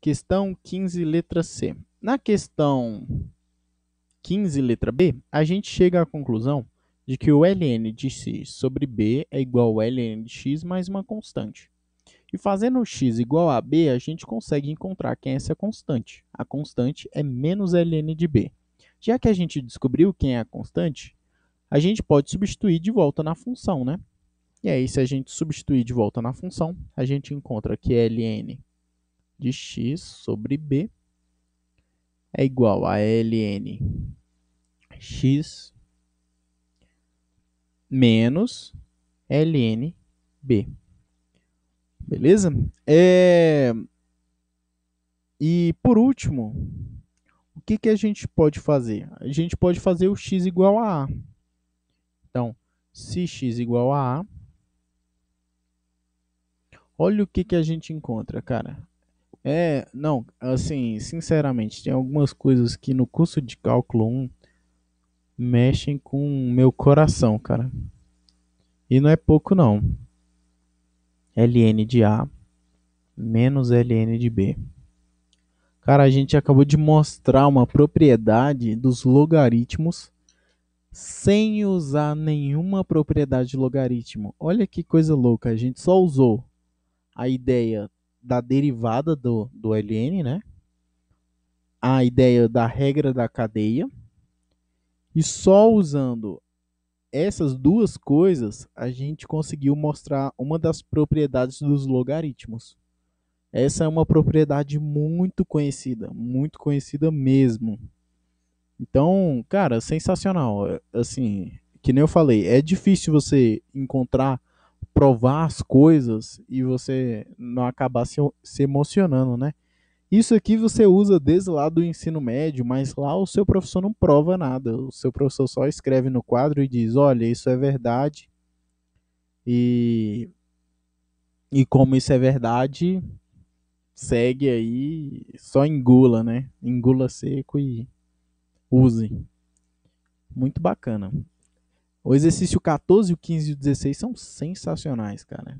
Questão 15, letra C. Na questão 15, letra B, a gente chega à conclusão de que o ln de x sobre b é igual ao ln de x mais uma constante. E fazendo x igual a b, a gente consegue encontrar quem é essa constante. A constante é menos ln de b. Já que a gente descobriu quem é a constante, a gente pode substituir de volta na função, né? E aí, se a gente substituir de volta na função, a gente encontra que é ln de x sobre b é igual a ln x menos ln b. Beleza? É... E por último, o que, que a gente pode fazer? A gente pode fazer o x igual a a. Então, se x igual a a, olha o que, que a gente encontra, cara. É, não, assim, sinceramente, tem algumas coisas que no curso de cálculo 1 mexem com o meu coração, cara. E não é pouco não. LN de A menos LN de B. Cara, a gente acabou de mostrar uma propriedade dos logaritmos sem usar nenhuma propriedade de logaritmo. Olha que coisa louca, a gente só usou a ideia da derivada do, do LN, né? a ideia da regra da cadeia. E só usando essas duas coisas a gente conseguiu mostrar uma das propriedades dos logaritmos. Essa é uma propriedade muito conhecida, muito conhecida mesmo. Então, cara, sensacional. Assim, que nem eu falei, é difícil você encontrar provar as coisas e você não acabar se, se emocionando, né? Isso aqui você usa desde lá do ensino médio, mas lá o seu professor não prova nada. O seu professor só escreve no quadro e diz: olha, isso é verdade. E, e como isso é verdade, segue aí, só engula, né? Engula seco e use. Muito bacana. O exercício 14, o 15 e o 16 são sensacionais, cara.